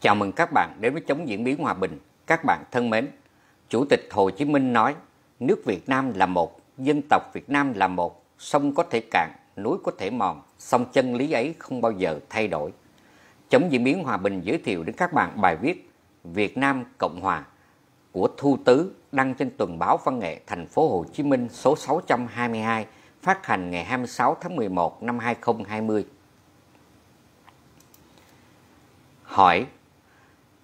Chào mừng các bạn đến với Chống Diễn biến Hòa bình. Các bạn thân mến, Chủ tịch Hồ Chí Minh nói, nước Việt Nam là một, dân tộc Việt Nam là một, sông có thể cạn, núi có thể mòn, song chân lý ấy không bao giờ thay đổi. Chống Diễn biến Hòa bình giới thiệu đến các bạn bài viết Việt Nam Cộng Hòa của Thu Tứ đăng trên tuần báo văn nghệ thành phố Hồ Chí Minh số 622 phát hành ngày 26 tháng 11 năm 2020. Hỏi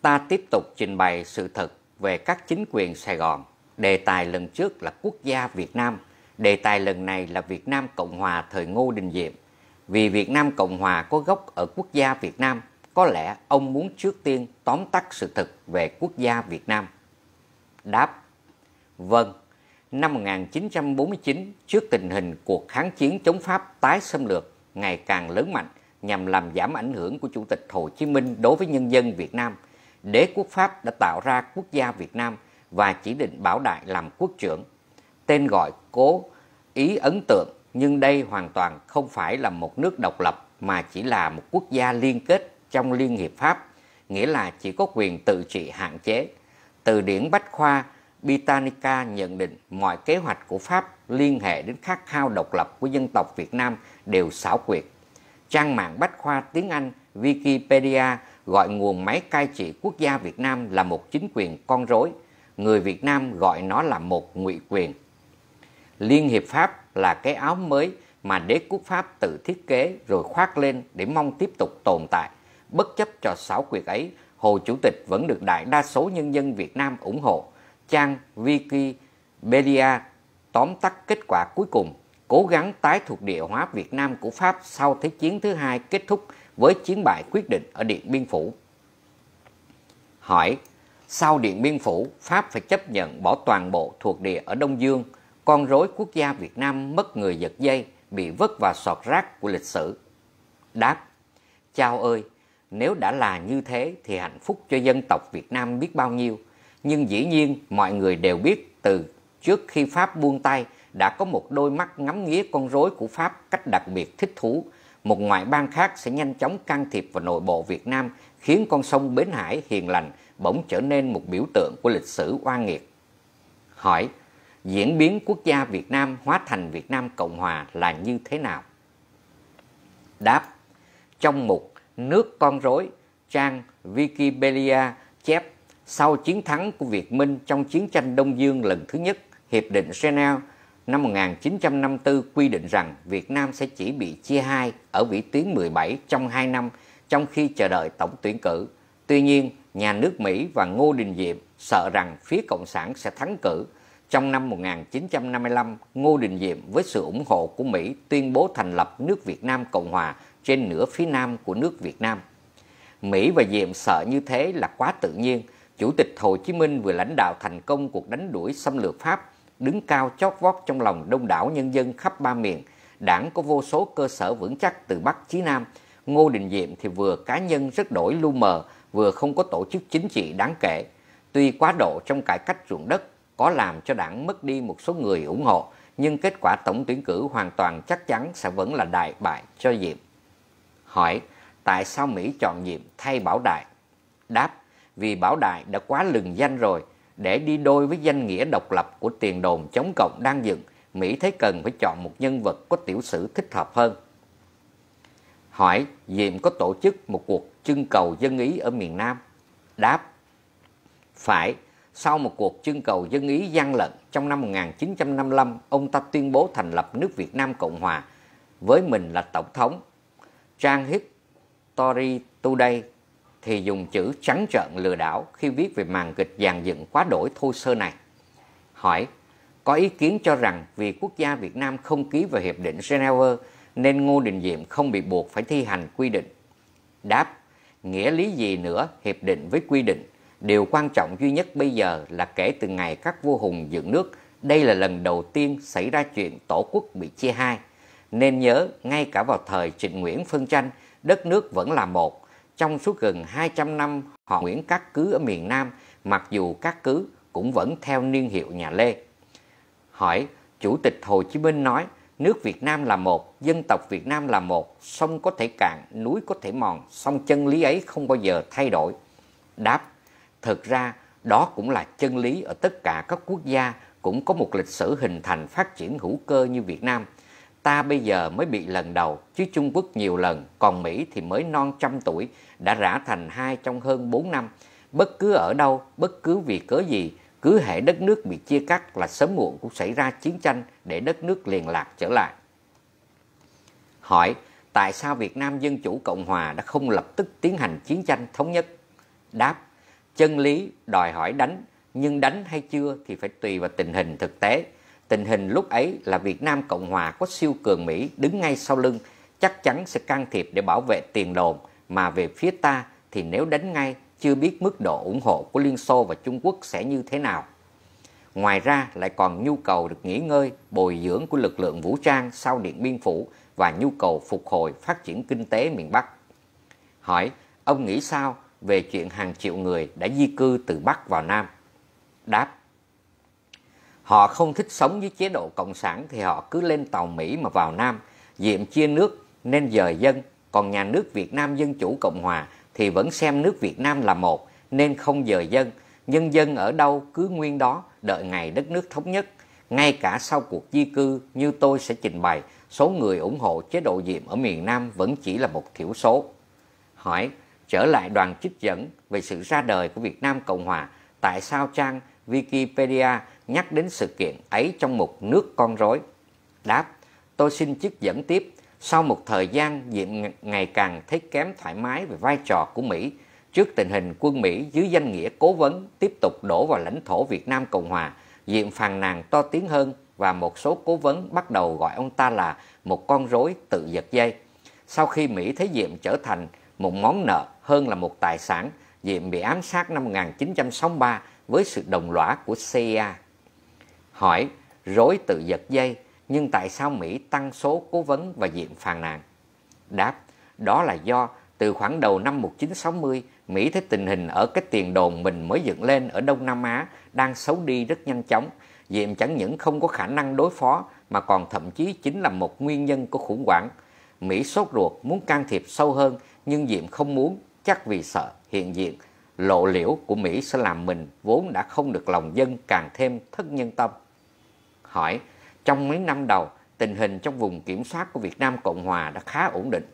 ta tiếp tục trình bày sự thật về các chính quyền Sài Gòn. Đề tài lần trước là quốc gia Việt Nam, đề tài lần này là Việt Nam Cộng Hòa thời Ngô Đình Diệm. Vì Việt Nam Cộng Hòa có gốc ở quốc gia Việt Nam, có lẽ ông muốn trước tiên tóm tắt sự thật về quốc gia Việt Nam. Đáp Vâng, năm 1949, trước tình hình cuộc kháng chiến chống Pháp tái xâm lược ngày càng lớn mạnh nhằm làm giảm ảnh hưởng của Chủ tịch Hồ Chí Minh đối với nhân dân Việt Nam – đế quốc Pháp đã tạo ra quốc gia Việt Nam và chỉ định Bảo Đại làm quốc trưởng. Tên gọi cố ý ấn tượng nhưng đây hoàn toàn không phải là một nước độc lập mà chỉ là một quốc gia liên kết trong Liên hiệp Pháp, nghĩa là chỉ có quyền tự trị hạn chế. Từ điển Bách Khoa, Britannica nhận định mọi kế hoạch của Pháp liên hệ đến khát khao độc lập của dân tộc Việt Nam đều xảo quyệt. Trang mạng Bách Khoa tiếng Anh Wikipedia gọi nguồn máy cai trị quốc gia Việt Nam là một chính quyền con rối, người Việt Nam gọi nó là một ngụy quyền. Liên hiệp Pháp là cái áo mới mà đế quốc Pháp tự thiết kế rồi khoác lên để mong tiếp tục tồn tại. Bất chấp cho sáu quyền ấy, Hồ Chủ tịch vẫn được đại đa số nhân dân Việt Nam ủng hộ. Trang Wikipedia tóm tắt kết quả cuối cùng, cố gắng tái thuộc địa hóa Việt Nam của Pháp sau Thế chiến thứ hai kết thúc với chiến bại quyết định ở Điện Biên Phủ. Hỏi, sau Điện Biên Phủ, Pháp phải chấp nhận bỏ toàn bộ thuộc địa ở Đông Dương, con rối quốc gia Việt Nam mất người giật dây, bị vất vào sọt rác của lịch sử. Đáp, chao ơi, nếu đã là như thế thì hạnh phúc cho dân tộc Việt Nam biết bao nhiêu. Nhưng dĩ nhiên mọi người đều biết từ trước khi Pháp buông tay đã có một đôi mắt ngắm nghía con rối của Pháp cách đặc biệt thích thú một ngoại bang khác sẽ nhanh chóng can thiệp vào nội bộ Việt Nam khiến con sông Bến Hải hiền lành bỗng trở nên một biểu tượng của lịch sử oan nghiệt. Hỏi, diễn biến quốc gia Việt Nam hóa thành Việt Nam Cộng Hòa là như thế nào? Đáp, trong mục Nước con rối, trang Wikipedia chép sau chiến thắng của Việt Minh trong chiến tranh Đông Dương lần thứ nhất, Hiệp định Geneva năm 1954 quy định rằng Việt Nam sẽ chỉ bị chia hai ở vị tuyến 17 trong 2 năm trong khi chờ đợi tổng tuyển cử. Tuy nhiên, nhà nước Mỹ và Ngô Đình Diệm sợ rằng phía Cộng sản sẽ thắng cử. Trong năm 1955, Ngô Đình Diệm với sự ủng hộ của Mỹ tuyên bố thành lập nước Việt Nam Cộng Hòa trên nửa phía nam của nước Việt Nam. Mỹ và Diệm sợ như thế là quá tự nhiên. Chủ tịch Hồ Chí Minh vừa lãnh đạo thành công cuộc đánh đuổi xâm lược Pháp đứng cao chót vót trong lòng đông đảo nhân dân khắp ba miền. Đảng có vô số cơ sở vững chắc từ Bắc chí Nam. Ngô Đình Diệm thì vừa cá nhân rất đổi lu mờ, vừa không có tổ chức chính trị đáng kể. Tuy quá độ trong cải cách ruộng đất có làm cho đảng mất đi một số người ủng hộ, nhưng kết quả tổng tuyển cử hoàn toàn chắc chắn sẽ vẫn là đại bại cho Diệm. Hỏi, tại sao Mỹ chọn Diệm thay Bảo Đại? Đáp, vì Bảo Đại đã quá lừng danh rồi, để đi đôi với danh nghĩa độc lập của tiền đồn chống cộng đang dựng, Mỹ thấy cần phải chọn một nhân vật có tiểu sử thích hợp hơn. Hỏi Diệm có tổ chức một cuộc trưng cầu dân ý ở miền Nam? Đáp Phải, sau một cuộc trưng cầu dân ý gian lận trong năm 1955, ông ta tuyên bố thành lập nước Việt Nam Cộng Hòa, với mình là Tổng thống. Trang History Today thì dùng chữ trắng trợn lừa đảo khi viết về màn kịch dàn dựng quá đổi thô sơ này. Hỏi, có ý kiến cho rằng vì quốc gia Việt Nam không ký vào Hiệp định Geneva nên Ngô Đình Diệm không bị buộc phải thi hành quy định. Đáp, nghĩa lý gì nữa hiệp định với quy định, điều quan trọng duy nhất bây giờ là kể từ ngày các vua hùng dựng nước, đây là lần đầu tiên xảy ra chuyện tổ quốc bị chia hai. Nên nhớ, ngay cả vào thời Trịnh Nguyễn phân tranh, đất nước vẫn là một, trong suốt gần 200 năm họ Nguyễn cát cứ ở miền Nam, mặc dù cát cứ cũng vẫn theo niên hiệu nhà Lê. Hỏi, Chủ tịch Hồ Chí Minh nói, nước Việt Nam là một, dân tộc Việt Nam là một, sông có thể cạn, núi có thể mòn, song chân lý ấy không bao giờ thay đổi. Đáp, thực ra đó cũng là chân lý ở tất cả các quốc gia cũng có một lịch sử hình thành phát triển hữu cơ như Việt Nam ta bây giờ mới bị lần đầu, chứ Trung Quốc nhiều lần, còn Mỹ thì mới non trăm tuổi, đã rã thành hai trong hơn bốn năm. Bất cứ ở đâu, bất cứ vì cớ gì, cứ hệ đất nước bị chia cắt là sớm muộn cũng xảy ra chiến tranh để đất nước liền lạc trở lại. Hỏi, tại sao Việt Nam Dân Chủ Cộng Hòa đã không lập tức tiến hành chiến tranh thống nhất? Đáp, chân lý đòi hỏi đánh, nhưng đánh hay chưa thì phải tùy vào tình hình thực tế. Tình hình lúc ấy là Việt Nam Cộng Hòa có siêu cường Mỹ đứng ngay sau lưng, chắc chắn sẽ can thiệp để bảo vệ tiền đồn, mà về phía ta thì nếu đánh ngay, chưa biết mức độ ủng hộ của Liên Xô và Trung Quốc sẽ như thế nào. Ngoài ra lại còn nhu cầu được nghỉ ngơi, bồi dưỡng của lực lượng vũ trang sau Điện Biên Phủ và nhu cầu phục hồi phát triển kinh tế miền Bắc. Hỏi, ông nghĩ sao về chuyện hàng triệu người đã di cư từ Bắc vào Nam? Đáp, Họ không thích sống với chế độ Cộng sản thì họ cứ lên tàu Mỹ mà vào Nam, diệm chia nước nên dời dân. Còn nhà nước Việt Nam Dân Chủ Cộng Hòa thì vẫn xem nước Việt Nam là một nên không dời dân. Nhân dân ở đâu cứ nguyên đó đợi ngày đất nước thống nhất. Ngay cả sau cuộc di cư như tôi sẽ trình bày, số người ủng hộ chế độ diệm ở miền Nam vẫn chỉ là một thiểu số. Hỏi, trở lại đoàn trích dẫn về sự ra đời của Việt Nam Cộng Hòa, tại sao trang Wikipedia nhắc đến sự kiện ấy trong một nước con rối. Đáp, tôi xin chức dẫn tiếp, sau một thời gian Diệm ngày càng thấy kém thoải mái về vai trò của Mỹ trước tình hình quân Mỹ dưới danh nghĩa cố vấn tiếp tục đổ vào lãnh thổ Việt Nam Cộng Hòa, Diệm phàn nàn to tiếng hơn và một số cố vấn bắt đầu gọi ông ta là một con rối tự giật dây. Sau khi Mỹ thấy Diệm trở thành một món nợ hơn là một tài sản, Diệm bị ám sát năm 1963 với sự đồng lõa của CIA. Hỏi, rối tự giật dây, nhưng tại sao Mỹ tăng số cố vấn và diện phàn nàn? Đáp, đó là do từ khoảng đầu năm 1960, Mỹ thấy tình hình ở cái tiền đồn mình mới dựng lên ở Đông Nam Á đang xấu đi rất nhanh chóng. Diệm chẳng những không có khả năng đối phó mà còn thậm chí chính là một nguyên nhân của khủng hoảng. Mỹ sốt ruột muốn can thiệp sâu hơn nhưng Diệm không muốn chắc vì sợ hiện diện lộ liễu của Mỹ sẽ làm mình vốn đã không được lòng dân càng thêm thất nhân tâm hỏi trong mấy năm đầu tình hình trong vùng kiểm soát của Việt Nam Cộng Hòa đã khá ổn định.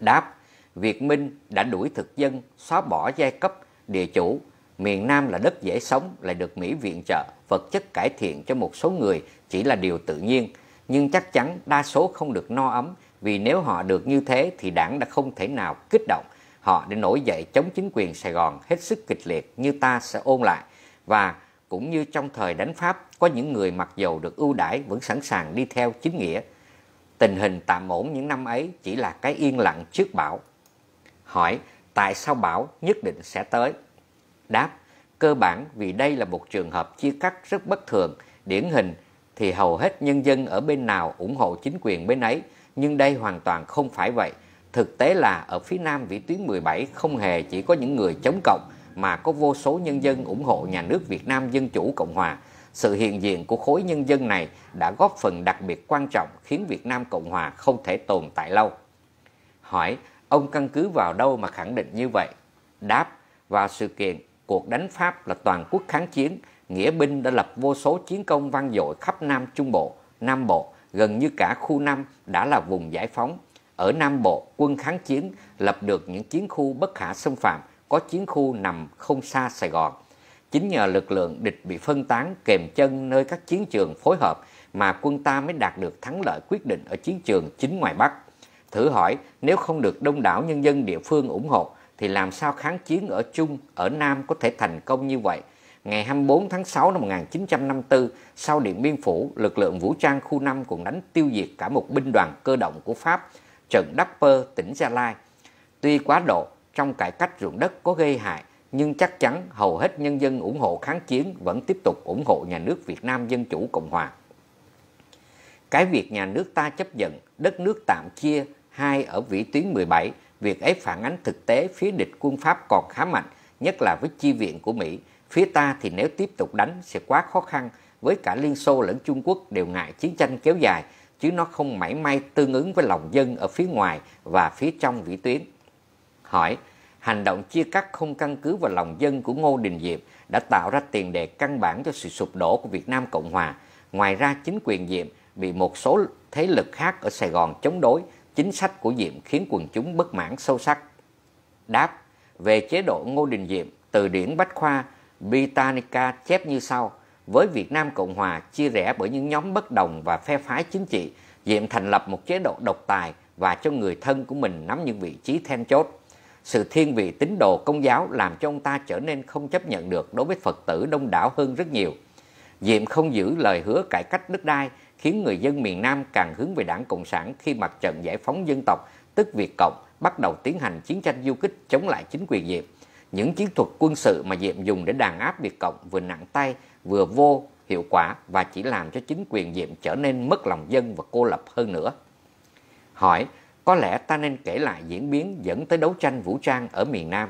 Đáp, Việt Minh đã đuổi thực dân, xóa bỏ giai cấp, địa chủ, miền Nam là đất dễ sống lại được Mỹ viện trợ, vật chất cải thiện cho một số người chỉ là điều tự nhiên, nhưng chắc chắn đa số không được no ấm vì nếu họ được như thế thì đảng đã không thể nào kích động họ để nổi dậy chống chính quyền Sài Gòn hết sức kịch liệt như ta sẽ ôn lại và cũng như trong thời đánh Pháp có những người mặc dầu được ưu đãi vẫn sẵn sàng đi theo chính nghĩa. Tình hình tạm ổn những năm ấy chỉ là cái yên lặng trước bão. Hỏi tại sao bão nhất định sẽ tới? Đáp, cơ bản vì đây là một trường hợp chia cắt rất bất thường, điển hình thì hầu hết nhân dân ở bên nào ủng hộ chính quyền bên ấy, nhưng đây hoàn toàn không phải vậy. Thực tế là ở phía Nam vĩ tuyến 17 không hề chỉ có những người chống cộng mà có vô số nhân dân ủng hộ nhà nước Việt Nam Dân Chủ Cộng Hòa. Sự hiện diện của khối nhân dân này đã góp phần đặc biệt quan trọng khiến Việt Nam Cộng Hòa không thể tồn tại lâu. Hỏi, ông căn cứ vào đâu mà khẳng định như vậy? Đáp, vào sự kiện cuộc đánh Pháp là toàn quốc kháng chiến, nghĩa binh đã lập vô số chiến công vang dội khắp Nam Trung Bộ, Nam Bộ, gần như cả khu Nam đã là vùng giải phóng. Ở Nam Bộ, quân kháng chiến lập được những chiến khu bất khả xâm phạm có chiến khu nằm không xa Sài Gòn. Chính nhờ lực lượng địch bị phân tán kèm chân nơi các chiến trường phối hợp mà quân ta mới đạt được thắng lợi quyết định ở chiến trường chính ngoài Bắc. Thử hỏi, nếu không được đông đảo nhân dân địa phương ủng hộ, thì làm sao kháng chiến ở Trung, ở Nam có thể thành công như vậy? Ngày 24 tháng 6 năm 1954, sau Điện Biên Phủ, lực lượng vũ trang khu 5 cũng đánh tiêu diệt cả một binh đoàn cơ động của Pháp, trận Pơ tỉnh Gia Lai. Tuy quá độ, trong cải cách ruộng đất có gây hại, nhưng chắc chắn hầu hết nhân dân ủng hộ kháng chiến vẫn tiếp tục ủng hộ nhà nước Việt Nam Dân Chủ Cộng Hòa. Cái việc nhà nước ta chấp nhận đất nước tạm chia hai ở vĩ tuyến 17, việc ấy phản ánh thực tế phía địch quân Pháp còn khá mạnh, nhất là với chi viện của Mỹ. Phía ta thì nếu tiếp tục đánh sẽ quá khó khăn, với cả Liên Xô lẫn Trung Quốc đều ngại chiến tranh kéo dài, chứ nó không mảy may tương ứng với lòng dân ở phía ngoài và phía trong vĩ tuyến hỏi hành động chia cắt không căn cứ vào lòng dân của Ngô Đình Diệm đã tạo ra tiền đề căn bản cho sự sụp đổ của Việt Nam Cộng Hòa. Ngoài ra chính quyền Diệm bị một số thế lực khác ở Sài Gòn chống đối, chính sách của Diệm khiến quần chúng bất mãn sâu sắc. Đáp về chế độ Ngô Đình Diệm, từ điển Bách Khoa Britannica chép như sau: Với Việt Nam Cộng Hòa chia rẽ bởi những nhóm bất đồng và phe phái chính trị, Diệm thành lập một chế độ độc tài và cho người thân của mình nắm những vị trí then chốt sự thiên vị tín đồ công giáo làm cho ông ta trở nên không chấp nhận được đối với Phật tử đông đảo hơn rất nhiều. Diệm không giữ lời hứa cải cách đất đai khiến người dân miền Nam càng hướng về đảng Cộng sản khi mặt trận giải phóng dân tộc, tức Việt Cộng, bắt đầu tiến hành chiến tranh du kích chống lại chính quyền Diệm. Những chiến thuật quân sự mà Diệm dùng để đàn áp Việt Cộng vừa nặng tay, vừa vô hiệu quả và chỉ làm cho chính quyền Diệm trở nên mất lòng dân và cô lập hơn nữa. Hỏi, có lẽ ta nên kể lại diễn biến dẫn tới đấu tranh vũ trang ở miền Nam.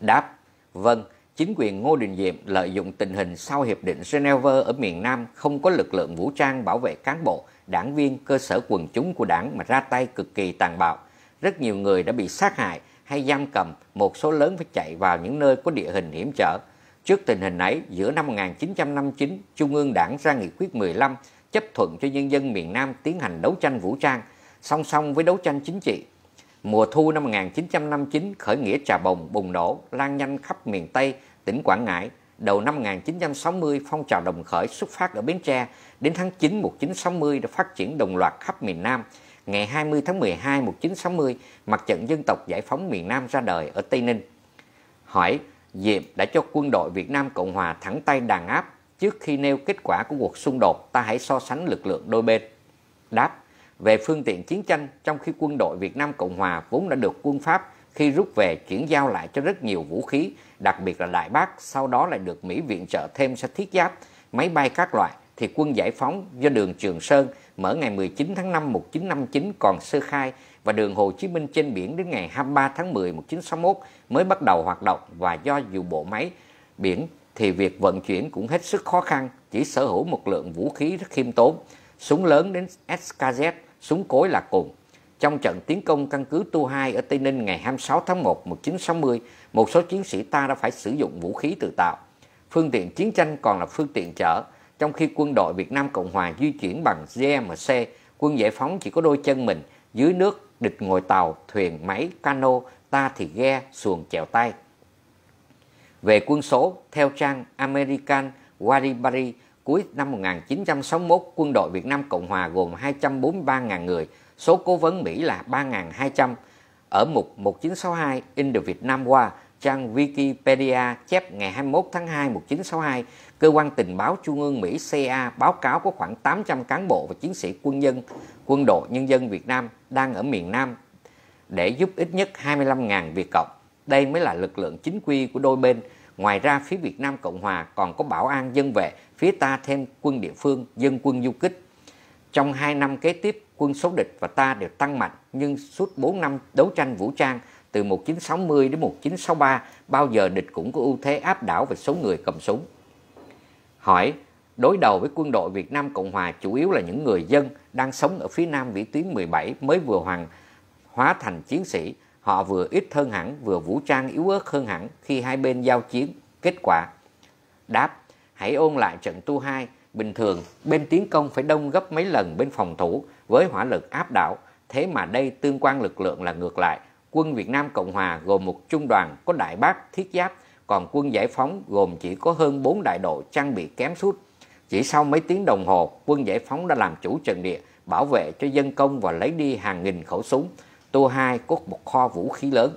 Đáp, vâng, chính quyền Ngô Đình Diệm lợi dụng tình hình sau Hiệp định Geneva ở miền Nam không có lực lượng vũ trang bảo vệ cán bộ, đảng viên, cơ sở quần chúng của đảng mà ra tay cực kỳ tàn bạo. Rất nhiều người đã bị sát hại hay giam cầm, một số lớn phải chạy vào những nơi có địa hình hiểm trở. Trước tình hình ấy, giữa năm 1959, Trung ương Đảng ra nghị quyết 15 chấp thuận cho nhân dân miền Nam tiến hành đấu tranh vũ trang – song song với đấu tranh chính trị. Mùa thu năm 1959, khởi nghĩa Trà Bồng bùng nổ, lan nhanh khắp miền Tây, tỉnh Quảng Ngãi. Đầu năm 1960, phong trào đồng khởi xuất phát ở Bến Tre, đến tháng 9 1960 đã phát triển đồng loạt khắp miền Nam. Ngày 20 tháng 12 1960, Mặt trận Dân tộc Giải phóng miền Nam ra đời ở Tây Ninh. Hỏi, Diệm đã cho quân đội Việt Nam Cộng Hòa thẳng tay đàn áp trước khi nêu kết quả của cuộc xung đột ta hãy so sánh lực lượng đôi bên. Đáp, về phương tiện chiến tranh trong khi quân đội Việt Nam Cộng Hòa vốn đã được quân Pháp khi rút về chuyển giao lại cho rất nhiều vũ khí, đặc biệt là Đại Bác, sau đó lại được Mỹ viện trợ thêm xe thiết giáp, máy bay các loại, thì quân giải phóng do đường Trường Sơn mở ngày 19 tháng 5 1959 còn sơ khai và đường Hồ Chí Minh trên biển đến ngày 23 tháng 10 1961 mới bắt đầu hoạt động và do dù bộ máy biển thì việc vận chuyển cũng hết sức khó khăn, chỉ sở hữu một lượng vũ khí rất khiêm tốn, súng lớn đến SKZ súng cối là cùng Trong trận tiến công căn cứ Tu 2 ở Tây Ninh ngày 26 tháng 1 1960, một số chiến sĩ ta đã phải sử dụng vũ khí tự tạo. Phương tiện chiến tranh còn là phương tiện chở, trong khi quân đội Việt Nam Cộng Hòa di chuyển bằng GMC, quân giải phóng chỉ có đôi chân mình, dưới nước địch ngồi tàu, thuyền, máy, cano, ta thì ghe, xuồng chèo tay. Về quân số, theo trang American Waribari, cuối năm 1961, quân đội Việt Nam Cộng Hòa gồm 243.000 người, số cố vấn Mỹ là 3.200. Ở mục 1962 In the Vietnam War, trang Wikipedia chép ngày 21 tháng 2 1962, cơ quan tình báo trung ương Mỹ CA báo cáo có khoảng 800 cán bộ và chiến sĩ quân dân, quân đội nhân dân Việt Nam đang ở miền Nam để giúp ít nhất 25.000 Việt Cộng. Đây mới là lực lượng chính quy của đôi bên Ngoài ra phía Việt Nam Cộng Hòa còn có bảo an dân vệ, phía ta thêm quân địa phương, dân quân du kích. Trong 2 năm kế tiếp, quân số địch và ta đều tăng mạnh, nhưng suốt 4 năm đấu tranh vũ trang từ 1960 đến 1963, bao giờ địch cũng có ưu thế áp đảo về số người cầm súng. Hỏi, đối đầu với quân đội Việt Nam Cộng Hòa chủ yếu là những người dân đang sống ở phía nam vĩ tuyến 17 mới vừa hoàn hóa thành chiến sĩ Họ vừa ít hơn hẳn, vừa vũ trang yếu ớt hơn hẳn khi hai bên giao chiến. Kết quả Đáp, hãy ôn lại trận tu hai Bình thường, bên tiến công phải đông gấp mấy lần bên phòng thủ với hỏa lực áp đảo. Thế mà đây tương quan lực lượng là ngược lại. Quân Việt Nam Cộng Hòa gồm một trung đoàn có đại bác thiết giáp, còn quân giải phóng gồm chỉ có hơn 4 đại đội trang bị kém suốt. Chỉ sau mấy tiếng đồng hồ, quân giải phóng đã làm chủ trận địa, bảo vệ cho dân công và lấy đi hàng nghìn khẩu súng, Tô Hai có một kho vũ khí lớn.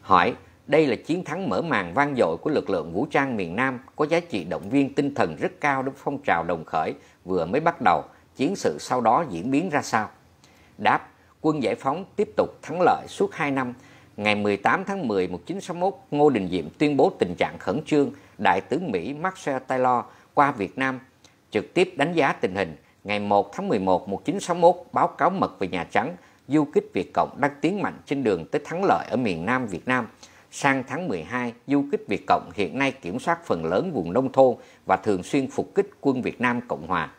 Hỏi, đây là chiến thắng mở màn vang dội của lực lượng vũ trang miền Nam có giá trị động viên tinh thần rất cao đối với phong trào đồng khởi vừa mới bắt đầu, chiến sự sau đó diễn biến ra sao? Đáp, quân giải phóng tiếp tục thắng lợi suốt 2 năm. Ngày 18 tháng 10 1961, Ngô Đình Diệm tuyên bố tình trạng khẩn trương, đại tướng Mỹ Marcel Taylor qua Việt Nam trực tiếp đánh giá tình hình. Ngày 1 tháng 11 1961, báo cáo mật về Nhà Trắng du kích Việt Cộng đang tiến mạnh trên đường tới thắng lợi ở miền Nam Việt Nam. Sang tháng 12, du kích Việt Cộng hiện nay kiểm soát phần lớn vùng nông thôn và thường xuyên phục kích quân Việt Nam Cộng Hòa.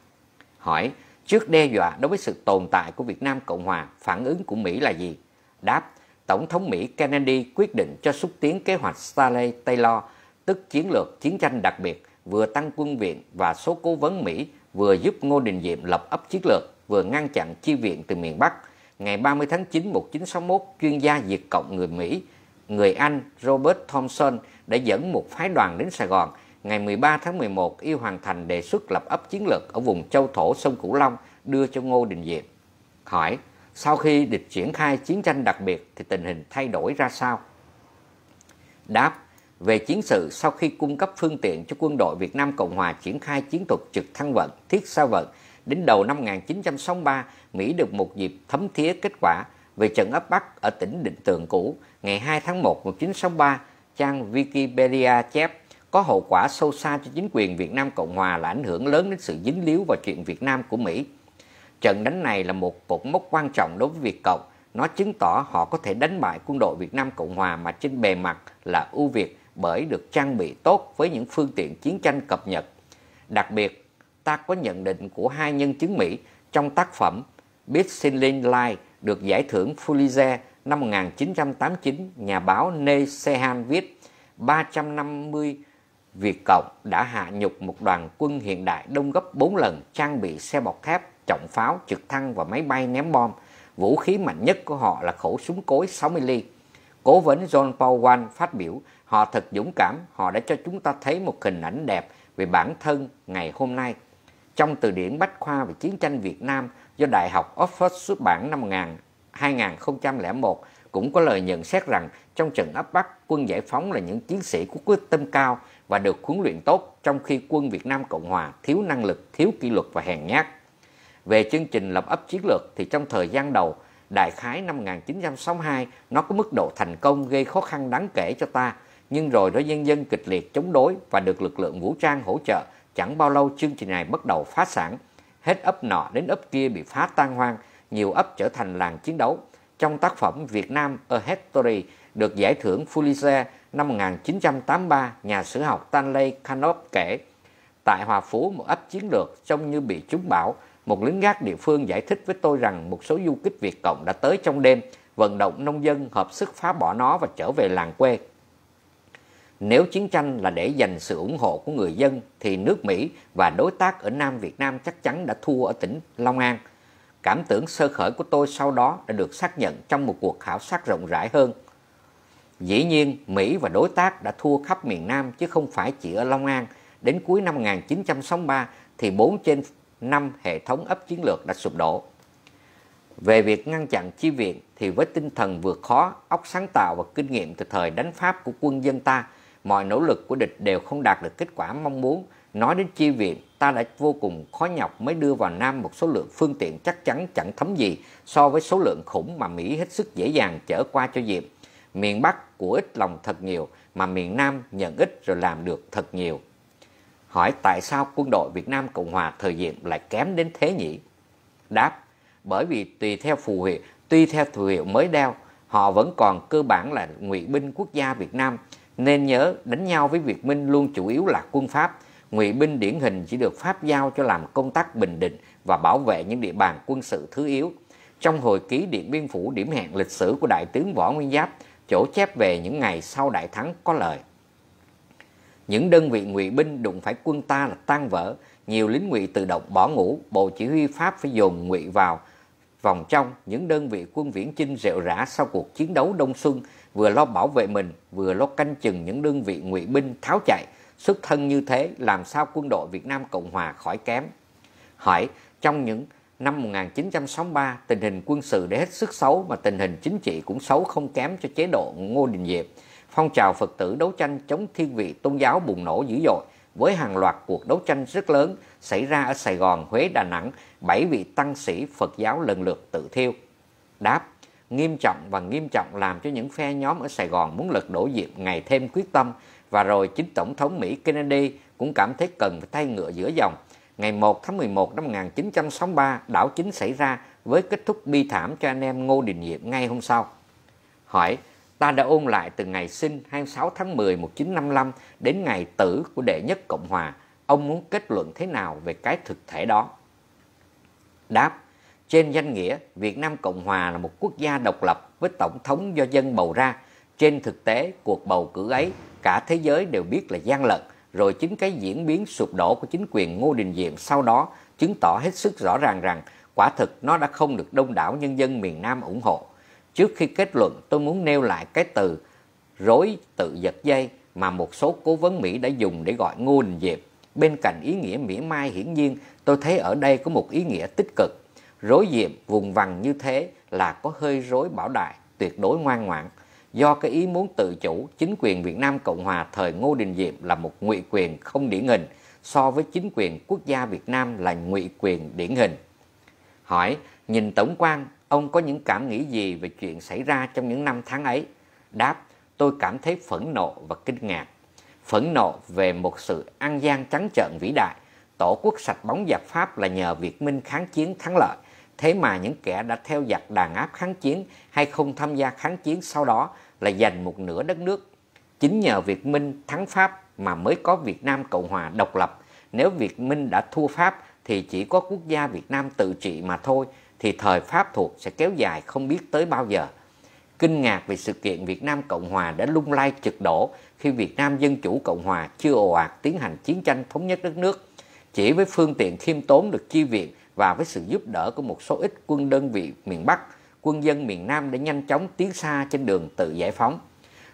Hỏi, trước đe dọa đối với sự tồn tại của Việt Nam Cộng Hòa, phản ứng của Mỹ là gì? Đáp, Tổng thống Mỹ Kennedy quyết định cho xúc tiến kế hoạch Stanley Taylor, tức chiến lược chiến tranh đặc biệt, vừa tăng quân viện và số cố vấn Mỹ vừa giúp Ngô Đình Diệm lập ấp chiến lược, vừa ngăn chặn chi viện từ miền Bắc, ngày 30 tháng 9 1961, chuyên gia diệt cộng người Mỹ, người Anh Robert Thompson đã dẫn một phái đoàn đến Sài Gòn. Ngày 13 tháng 11, y hoàn thành đề xuất lập ấp chiến lược ở vùng châu thổ sông Cửu Long đưa cho Ngô Đình Diệm. Hỏi, sau khi địch triển khai chiến tranh đặc biệt thì tình hình thay đổi ra sao? Đáp, về chiến sự sau khi cung cấp phương tiện cho quân đội Việt Nam Cộng Hòa triển khai chiến thuật trực thăng vận, thiết xa vận đến đầu năm 1963, Mỹ được một dịp thấm thía kết quả về trận ấp Bắc ở tỉnh Định Tường cũ ngày 2 tháng 1 năm 1963, trang Wikipedia chép có hậu quả sâu xa cho chính quyền Việt Nam Cộng Hòa là ảnh hưởng lớn đến sự dính líu vào chuyện Việt Nam của Mỹ. Trận đánh này là một cột mốc quan trọng đối với Việt Cộng, nó chứng tỏ họ có thể đánh bại quân đội Việt Nam Cộng Hòa mà trên bề mặt là ưu việt bởi được trang bị tốt với những phương tiện chiến tranh cập nhật. Đặc biệt, ta có nhận định của hai nhân chứng Mỹ trong tác phẩm Big Singing Line được giải thưởng Pulitzer năm 1989, nhà báo Neil Sehan viết 350 Việt Cộng đã hạ nhục một đoàn quân hiện đại đông gấp 4 lần trang bị xe bọc thép, trọng pháo, trực thăng và máy bay ném bom. Vũ khí mạnh nhất của họ là khẩu súng cối 60 ly. Cố vấn John Paul Wan phát biểu, họ thật dũng cảm, họ đã cho chúng ta thấy một hình ảnh đẹp về bản thân ngày hôm nay trong từ điển Bách khoa về chiến tranh Việt Nam do Đại học Oxford xuất bản năm 2001 cũng có lời nhận xét rằng trong trận áp Bắc, quân giải phóng là những chiến sĩ có quyết tâm cao và được huấn luyện tốt, trong khi quân Việt Nam Cộng Hòa thiếu năng lực, thiếu kỷ luật và hèn nhát. Về chương trình lập ấp chiến lược thì trong thời gian đầu, đại khái năm 1962, nó có mức độ thành công gây khó khăn đáng kể cho ta, nhưng rồi đó nhân dân kịch liệt chống đối và được lực lượng vũ trang hỗ trợ Chẳng bao lâu chương trình này bắt đầu phá sản, hết ấp nọ đến ấp kia bị phá tan hoang, nhiều ấp trở thành làng chiến đấu. Trong tác phẩm Việt Nam A History được giải thưởng Pulitzer năm 1983, nhà sử học Stanley Kanop kể, tại Hòa Phú một ấp chiến lược trông như bị trúng bão, một lính gác địa phương giải thích với tôi rằng một số du kích Việt Cộng đã tới trong đêm, vận động nông dân hợp sức phá bỏ nó và trở về làng quê. Nếu chiến tranh là để giành sự ủng hộ của người dân thì nước Mỹ và đối tác ở Nam Việt Nam chắc chắn đã thua ở tỉnh Long An. Cảm tưởng sơ khởi của tôi sau đó đã được xác nhận trong một cuộc khảo sát rộng rãi hơn. Dĩ nhiên, Mỹ và đối tác đã thua khắp miền Nam chứ không phải chỉ ở Long An. Đến cuối năm 1963 thì 4 trên 5 hệ thống ấp chiến lược đã sụp đổ. Về việc ngăn chặn chi viện thì với tinh thần vượt khó, óc sáng tạo và kinh nghiệm từ thời đánh Pháp của quân dân ta – mọi nỗ lực của địch đều không đạt được kết quả mong muốn. Nói đến chi viện, ta đã vô cùng khó nhọc mới đưa vào Nam một số lượng phương tiện chắc chắn chẳng thấm gì so với số lượng khủng mà Mỹ hết sức dễ dàng chở qua cho Diệm. Miền Bắc của ít lòng thật nhiều, mà miền Nam nhận ít rồi làm được thật nhiều. Hỏi tại sao quân đội Việt Nam Cộng Hòa thời Diệm lại kém đến thế nhỉ? Đáp, bởi vì tùy theo phù hiệu, tùy theo phù hiệu mới đeo, họ vẫn còn cơ bản là ngụy binh quốc gia Việt Nam, nên nhớ đánh nhau với Việt Minh luôn chủ yếu là quân Pháp, ngụy binh điển hình chỉ được Pháp giao cho làm công tác bình định và bảo vệ những địa bàn quân sự thứ yếu. Trong hồi ký Điện Biên Phủ điểm hẹn lịch sử của Đại tướng Võ Nguyên Giáp, chỗ chép về những ngày sau đại thắng có lời. Những đơn vị ngụy binh đụng phải quân ta là tan vỡ, nhiều lính ngụy tự động bỏ ngủ, bộ chỉ huy Pháp phải dồn ngụy vào vòng trong những đơn vị quân viễn chinh rệu rã sau cuộc chiến đấu Đông Xuân vừa lo bảo vệ mình, vừa lo canh chừng những đơn vị ngụy binh tháo chạy, xuất thân như thế làm sao quân đội Việt Nam Cộng Hòa khỏi kém. Hỏi, trong những năm 1963, tình hình quân sự đã hết sức xấu mà tình hình chính trị cũng xấu không kém cho chế độ Ngô Đình Diệm. Phong trào Phật tử đấu tranh chống thiên vị tôn giáo bùng nổ dữ dội với hàng loạt cuộc đấu tranh rất lớn xảy ra ở Sài Gòn, Huế, Đà Nẵng, bảy vị tăng sĩ Phật giáo lần lượt tự thiêu. Đáp, nghiêm trọng và nghiêm trọng làm cho những phe nhóm ở Sài Gòn muốn lật đổ Diệm ngày thêm quyết tâm và rồi chính Tổng thống Mỹ Kennedy cũng cảm thấy cần phải thay ngựa giữa dòng. Ngày 1 tháng 11 năm 1963, đảo chính xảy ra với kết thúc bi thảm cho anh em Ngô Đình Diệm ngay hôm sau. Hỏi, ta đã ôn lại từ ngày sinh 26 tháng 10 1955 đến ngày tử của đệ nhất Cộng Hòa. Ông muốn kết luận thế nào về cái thực thể đó? Đáp, trên danh nghĩa, Việt Nam Cộng Hòa là một quốc gia độc lập với tổng thống do dân bầu ra. Trên thực tế, cuộc bầu cử ấy cả thế giới đều biết là gian lận, rồi chính cái diễn biến sụp đổ của chính quyền Ngô Đình Diệm sau đó chứng tỏ hết sức rõ ràng rằng quả thực nó đã không được đông đảo nhân dân miền Nam ủng hộ. Trước khi kết luận, tôi muốn nêu lại cái từ rối tự giật dây mà một số cố vấn Mỹ đã dùng để gọi Ngô Đình Diệm. Bên cạnh ý nghĩa mỉa mai hiển nhiên, tôi thấy ở đây có một ý nghĩa tích cực Rối diệm vùng vằng như thế là có hơi rối bảo đại, tuyệt đối ngoan ngoãn. Do cái ý muốn tự chủ, chính quyền Việt Nam Cộng Hòa thời Ngô Đình Diệm là một ngụy quyền không điển hình so với chính quyền quốc gia Việt Nam là ngụy quyền điển hình. Hỏi, nhìn tổng quan, ông có những cảm nghĩ gì về chuyện xảy ra trong những năm tháng ấy? Đáp, tôi cảm thấy phẫn nộ và kinh ngạc. Phẫn nộ về một sự ăn gian trắng trợn vĩ đại, tổ quốc sạch bóng giặc Pháp là nhờ Việt Minh kháng chiến thắng lợi Thế mà những kẻ đã theo giặc đàn áp kháng chiến hay không tham gia kháng chiến sau đó là giành một nửa đất nước. Chính nhờ Việt Minh thắng Pháp mà mới có Việt Nam Cộng Hòa độc lập. Nếu Việt Minh đã thua Pháp thì chỉ có quốc gia Việt Nam tự trị mà thôi, thì thời Pháp thuộc sẽ kéo dài không biết tới bao giờ. Kinh ngạc về sự kiện Việt Nam Cộng Hòa đã lung lay trực đổ khi Việt Nam Dân Chủ Cộng Hòa chưa ồ ạt tiến hành chiến tranh thống nhất đất nước. Chỉ với phương tiện khiêm tốn được chi viện và với sự giúp đỡ của một số ít quân đơn vị miền Bắc, quân dân miền Nam đã nhanh chóng tiến xa trên đường tự giải phóng.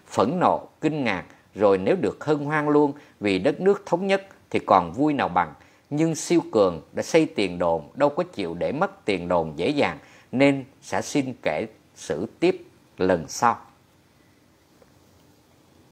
Phẫn nộ, kinh ngạc, rồi nếu được hân hoan luôn vì đất nước thống nhất thì còn vui nào bằng. Nhưng siêu cường đã xây tiền đồn, đâu có chịu để mất tiền đồn dễ dàng, nên sẽ xin kể sử tiếp lần sau.